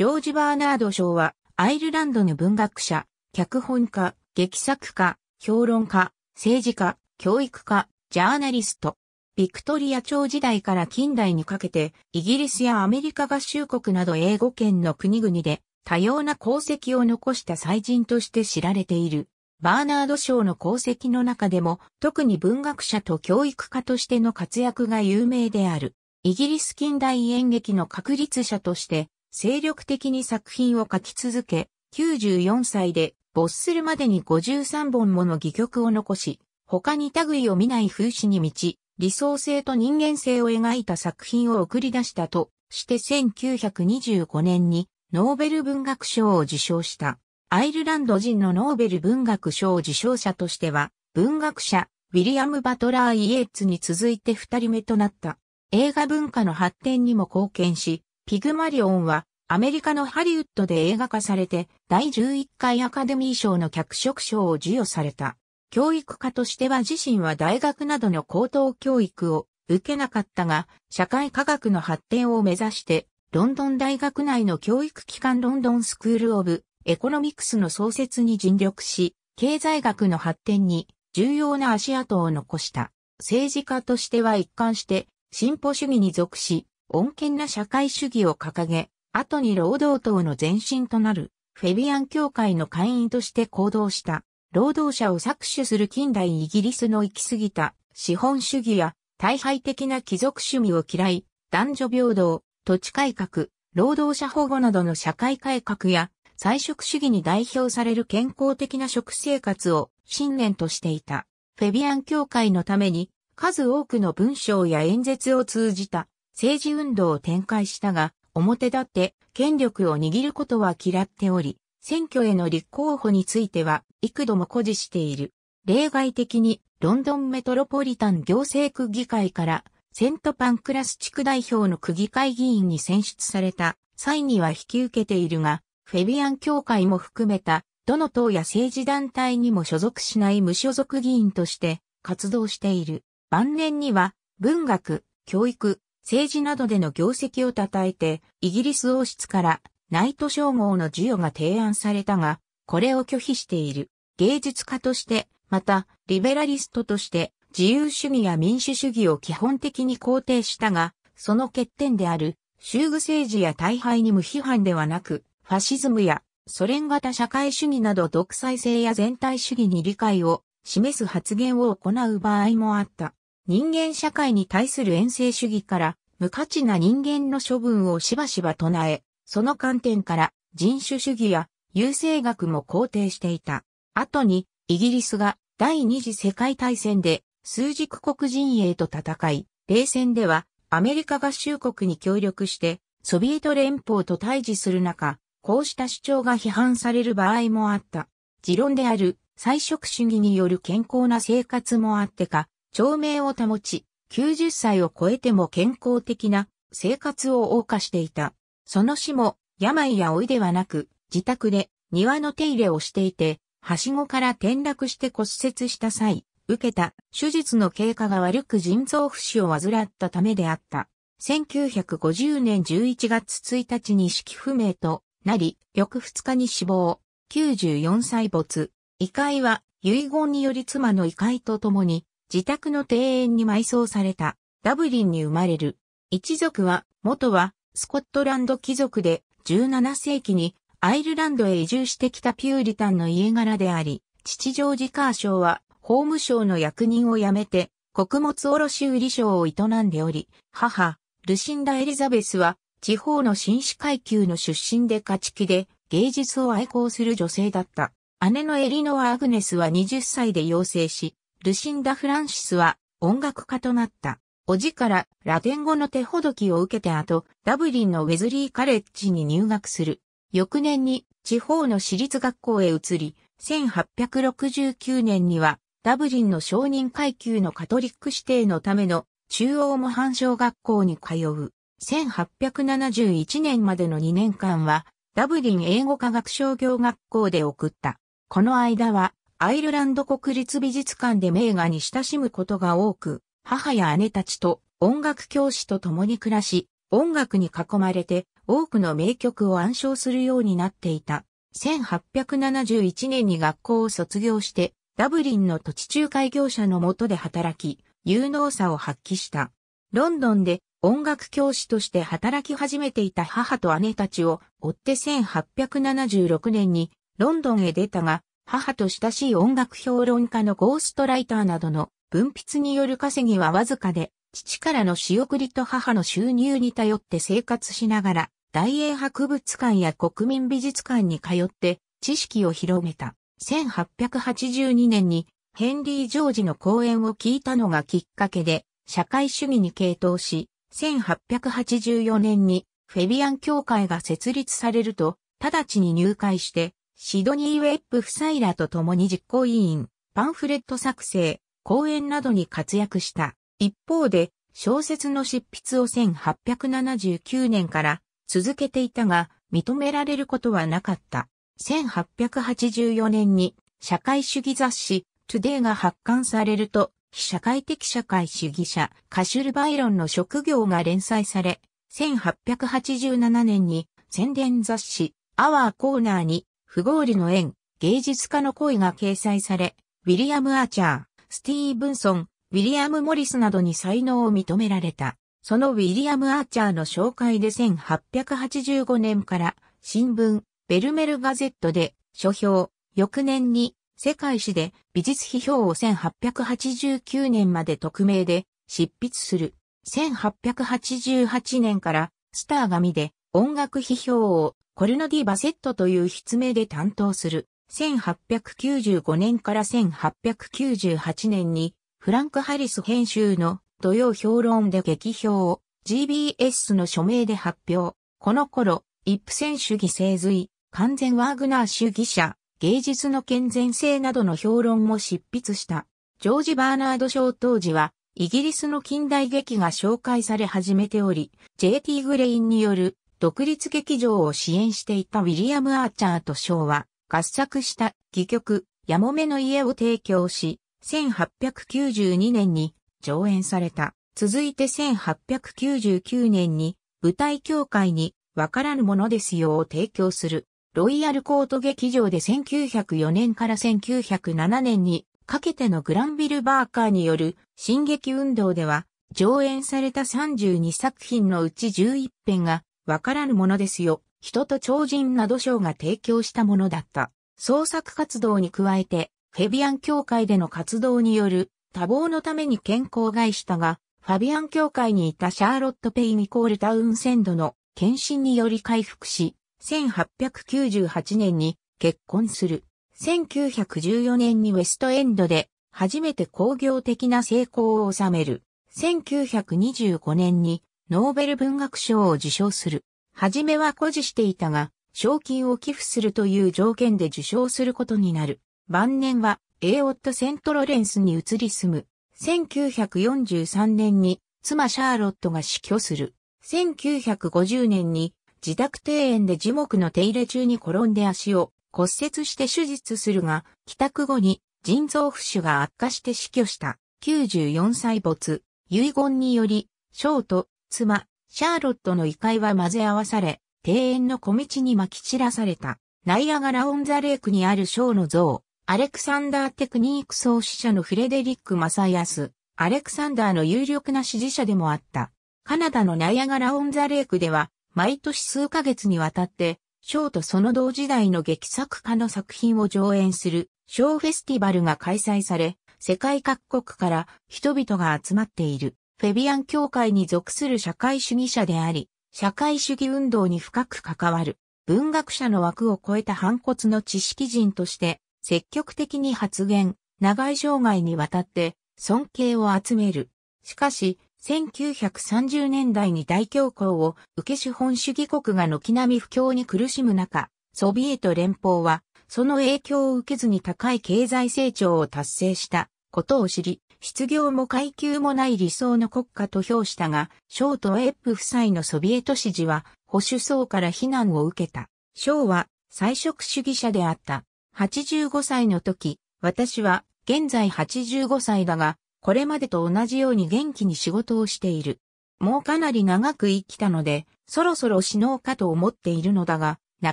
ジョージ・バーナード・ショーは、アイルランドの文学者、脚本家、劇作家、評論家、政治家、教育家、ジャーナリスト。ビクトリア朝時代から近代にかけて、イギリスやアメリカ合衆国など英語圏の国々で、多様な功績を残した才人として知られている。バーナード・ショーの功績の中でも、特に文学者と教育家としての活躍が有名である。イギリス近代演劇の確立者として、精力的に作品を書き続け、94歳で没するまでに53本もの戯曲を残し、他に類を見ない風刺に満ち、理想性と人間性を描いた作品を送り出したとして1925年にノーベル文学賞を受賞した。アイルランド人のノーベル文学賞受賞者としては、文学者、ウィリアム・バトラー・イエッツに続いて二人目となった。映画文化の発展にも貢献し、ピグマリオンはアメリカのハリウッドで映画化されて第11回アカデミー賞の脚色賞を授与された。教育家としては自身は大学などの高等教育を受けなかったが、社会科学の発展を目指して、ロンドン大学内の教育機関ロンドンスクールオブエコノミクスの創設に尽力し、経済学の発展に重要な足跡を残した。政治家としては一貫して進歩主義に属し、穏健な社会主義を掲げ、後に労働党の前身となるフェビアン協会の会員として行動した、労働者を搾取する近代イギリスの行き過ぎた資本主義や大敗的な貴族趣味を嫌い、男女平等、土地改革、労働者保護などの社会改革や、菜食主義に代表される健康的な食生活を信念としていた。フェビアン協会のために数多くの文章や演説を通じた政治運動を展開したが、表立って権力を握ることは嫌っており、選挙への立候補については幾度も誇示している。例外的にロンドンメトロポリタン行政区議会からセントパンクラス地区代表の区議会議員に選出された際には引き受けているが、フェビアン協会も含めたどの党や政治団体にも所属しない無所属議員として活動している。晩年には文学、教育、政治などでの業績を称えて、イギリス王室からナイト称号の授与が提案されたが、これを拒否している。芸術家として、また、リベラリストとして、自由主義や民主主義を基本的に肯定したが、その欠点である、修具政治や大敗に無批判ではなく、ファシズムやソ連型社会主義など独裁性や全体主義に理解を示す発言を行う場合もあった。人間社会に対する遠征主義から無価値な人間の処分をしばしば唱え、その観点から人種主義や優生学も肯定していた。後にイギリスが第二次世界大戦で数軸国陣営と戦い、冷戦ではアメリカ合衆国に協力してソビエト連邦と対峙する中、こうした主張が批判される場合もあった。持論である菜食主義による健康な生活もあってか、長命を保ち、90歳を超えても健康的な生活を謳歌していた。その死も病や老いではなく、自宅で庭の手入れをしていて、はしごから転落して骨折した際、受けた手術の経過が悪く腎臓不死を患ったためであった。1950年11月1日に意識不明となり、翌2日に死亡、94歳没。遺骸は遺言により妻の遺骸と共に自宅の庭園に埋葬された、ダブリンに生まれる。一族は、元は、スコットランド貴族で、17世紀にアイルランドへ移住してきたピューリタンの家柄であり、父ジョージ・カーショーは、法務省の役人を辞めて、穀物卸売商を営んでおり、母、ルシンダ・エリザベスは、地方の紳士階級の出身で家畜で、芸術を愛好する女性だった。姉のエリノア・アグネスは20歳で養成し、ルシンダ・フランシスは音楽家となった。おじからラテン語の手ほどきを受けて後、ダブリンのウェズリーカレッジに入学する。翌年に地方の私立学校へ移り、1869年にはダブリンの承認階級のカトリック指定のための中央模範小学校に通う。1871年までの2年間はダブリン英語科学商業学校で送った。この間はアイルランド国立美術館で名画に親しむことが多く、母や姉たちと音楽教師と共に暮らし、音楽に囲まれて多くの名曲を暗唱するようになっていた。1871年に学校を卒業して、ダブリンの土地仲介業者のもとで働き、有能さを発揮した。ロンドンで音楽教師として働き始めていた母と姉たちを追って1876年にロンドンへ出たが、母と親しい音楽評論家のゴーストライターなどの文筆による稼ぎはわずかで、父からの仕送りと母の収入に頼って生活しながら、大英博物館や国民美術館に通って知識を広めた。1882年にヘンリー・ジョージの講演を聞いたのがきっかけで社会主義に傾倒し、1884年にフェビアン協会が設立されると、直ちに入会してシドニー・ウェップ夫妻らと共に実行委員、パンフレット作成、講演などに活躍した。一方で、小説の執筆を1879年から続けていたが、認められることはなかった。1884年に社会主義雑誌、トゥデイが発刊されると、非社会的社会主義者、カシュル・バイロンの職業が連載され、1887年に宣伝雑誌、アワーコーナーに不合理の縁、芸術家の恋が掲載され、ウィリアム・アーチャー、スティーブンソン、ウィリアム・モリスなどに才能を認められた。そのウィリアム・アーチャーの紹介で1885年から新聞、ベルメルガゼットで書評、翌年に世界史で美術批評を1889年まで匿名で執筆する。1888年からスター紙で音楽批評をコルノディ・バセットという筆名で担当する。1895年から1898年に、フランク・ハリス編集の土曜評論で劇評を GBS の署名で発表。この頃、イップセン主義精髄、完全ワーグナー主義者、芸術の健全性などの評論も執筆した。ジョージ・バーナード・賞当時は、イギリスの近代劇が紹介され始めており、JT グレインによる独立劇場を支援していたウィリアム・アーチャーとショーは、合作した戯曲、やもめの家を提供し、1892年に上演された。続いて1899年に舞台協会にわからぬものですよを提供する。ロイヤルコート劇場で1904年から1907年にかけてのグランビル・バーカーによる進撃運動では上演された32作品のうち11編がわからぬものですよ、人と超人など賞が提供したものだった。創作活動に加えて、フェビアン協会での活動による多忙のために健康を害したが、ファビアン協会にいたシャーロット・ペイミコールタウンセンドの検診により回復し、1898年に結婚する。1914年にウェストエンドで初めて工業的な成功を収める。1925年にノーベル文学賞を受賞する。はじめは誇示していたが、賞金を寄付するという条件で受賞することになる。晩年は、エーオット・セントロレンスに移り住む。1943年に、妻シャーロットが死去する。1950年に、自宅庭園で樹木の手入れ中に転んで足を骨折して手術するが、帰宅後に腎臓不腫が悪化して死去した。94歳没、遺言により、ショート、妻、シャーロットの異界は混ぜ合わされ、庭園の小道に撒き散らされた、ナイアガラ・オン・ザ・レークにあるショーの像、アレクサンダー・テクニーク創始者のフレデリック・マサイアス、アレクサンダーの有力な支持者でもあった。カナダのナイアガラ・オン・ザ・レークでは、毎年数ヶ月にわたって、ショーとその同時代の劇作家の作品を上演する、ショーフェスティバルが開催され、世界各国から人々が集まっている。フェビアン教会に属する社会主義者であり、社会主義運動に深く関わる、文学者の枠を超えた反骨の知識人として、積極的に発言、長い生涯にわたって尊敬を集める。しかし、1930年代に大恐慌を受け資本主義国が軒並み不況に苦しむ中、ソビエト連邦はその影響を受けずに高い経済成長を達成したことを知り、失業も階級もない理想の国家と評したが、ショーとエップ夫妻のソビエト支持は保守層から非難を受けた。ショーは菜食主義者であった。85歳の時、私は現在85歳だが、これまでと同じように元気に仕事をしている。もうかなり長く生きたので、そろそろ死のうかと思っているのだが、な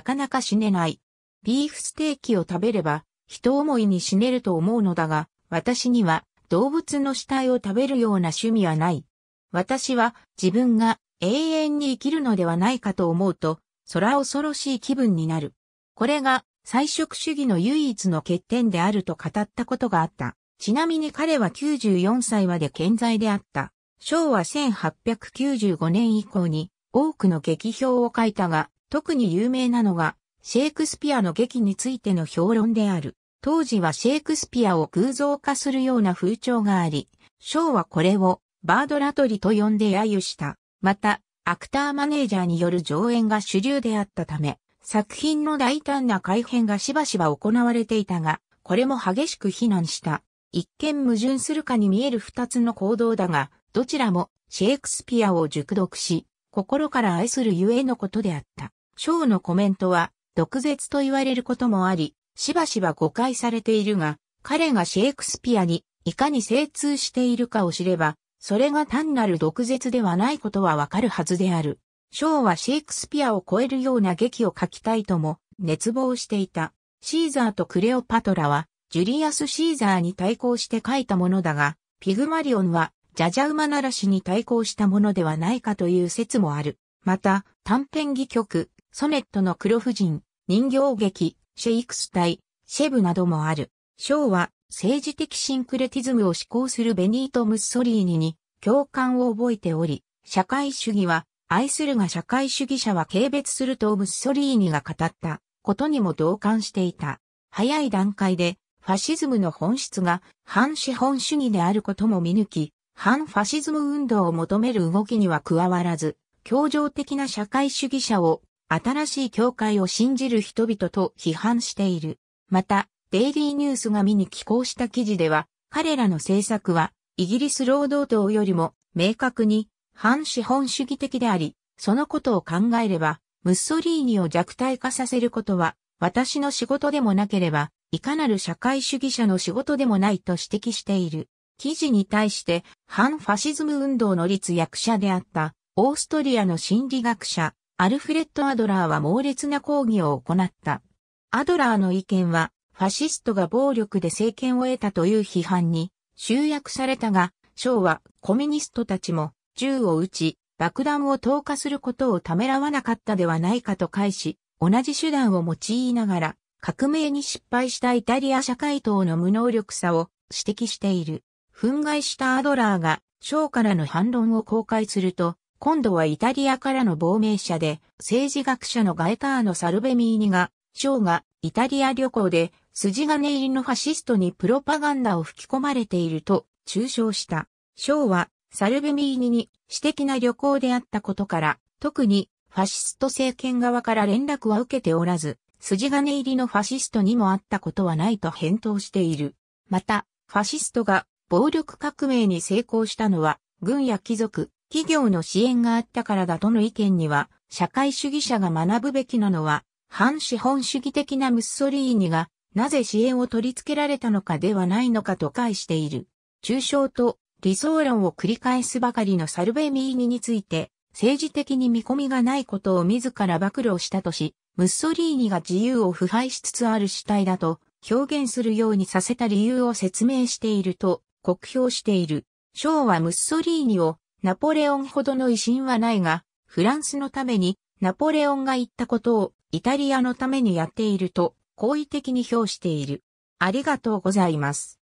かなか死ねない。ビーフステーキを食べれば、人思いに死ねると思うのだが、私には動物の死体を食べるような趣味はない。私は自分が永遠に生きるのではないかと思うと、空恐ろしい気分になる。これが彩色主義の唯一の欠点であると語ったことがあった。ちなみに彼は94歳まで健在であった。昭和1895年以降に多くの劇評を書いたが、特に有名なのがシェイクスピアの劇についての評論である。当時はシェイクスピアを偶像化するような風潮があり、ショーはこれをバードラトリと呼んで揶揄した。また、アクターマネージャーによる上演が主流であったため、作品の大胆な改変がしばしば行われていたが、これも激しく非難した。一見矛盾するかに見える二つの行動だが、どちらもシェイクスピアを熟読し、心から愛するゆえのことであった。ショーのコメントは、毒舌と言われることもあり、しばしば誤解されているが、彼がシェイクスピアにいかに精通しているかを知れば、それが単なる毒舌ではないことはわかるはずである。ショーはシェイクスピアを超えるような劇を書きたいとも熱望していた。シーザーとクレオパトラはジュリアス・シーザーに対抗して書いたものだが、ピグマリオンはジャジャウマならしに対抗したものではないかという説もある。また、短編戯曲、ソネットの黒婦人、人形劇、シェイクス隊、シェブなどもある。ショーは政治的シンクレティズムを施行するベニート・ムッソリーニに共感を覚えており、社会主義は愛するが社会主義者は軽蔑するとムッソリーニが語ったことにも同感していた。早い段階でファシズムの本質が反資本主義であることも見抜き、反ファシズム運動を求める動きには加わらず、協情的な社会主義者を新しい教会を信じる人々と批判している。また、デイリーニュースが見に寄稿した記事では、彼らの政策は、イギリス労働党よりも明確に反資本主義的であり、そのことを考えれば、ムッソリーニを弱体化させることは、私の仕事でもなければ、いかなる社会主義者の仕事でもないと指摘している。記事に対して、反ファシズム運動の立役者であった、オーストリアの心理学者、アルフレッド・アドラーは猛烈な抗議を行った。アドラーの意見は、ファシストが暴力で政権を得たという批判に集約されたが、ショーはコミュニストたちも銃を撃ち、爆弾を投下することをためらわなかったではないかと返し、同じ手段を用いながら、革命に失敗したイタリア社会党の無能力さを指摘している。憤慨したアドラーが、ショーからの反論を公開すると、今度はイタリアからの亡命者で、政治学者のガエターノ・サルベミーニが、章がイタリア旅行で筋金入りのファシストにプロパガンダを吹き込まれていると中傷した。章はサルベミーニに私的な旅行であったことから、特にファシスト政権側から連絡は受けておらず、筋金入りのファシストにもあったことはないと返答している。また、ファシストが暴力革命に成功したのは、軍や貴族、企業の支援があったからだとの意見には、社会主義者が学ぶべきなのは、反資本主義的なムッソリーニが、なぜ支援を取り付けられたのかではないのかと解している。抽象と理想論を繰り返すばかりのサルベミーニについて、政治的に見込みがないことを自ら暴露したとし、ムッソリーニが自由を腐敗しつつある主体だと表現するようにさせた理由を説明していると酷評している。ショーはムッソリーニをナポレオンほどの威信はないが、フランスのためにナポレオンが言ったことをイタリアのためにやっていると好意的に評している。ありがとうございます。